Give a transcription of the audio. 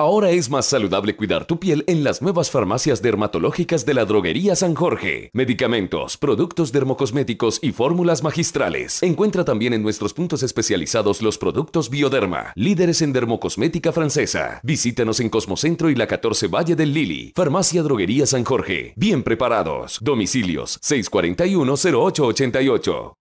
Ahora es más saludable cuidar tu piel en las nuevas farmacias dermatológicas de la Droguería San Jorge. Medicamentos, productos dermocosméticos y fórmulas magistrales. Encuentra también en nuestros puntos especializados los productos Bioderma, líderes en dermocosmética francesa. Visítanos en Cosmocentro y la 14 Valle del Lili. Farmacia Droguería San Jorge. Bien preparados. Domicilios 641 0888.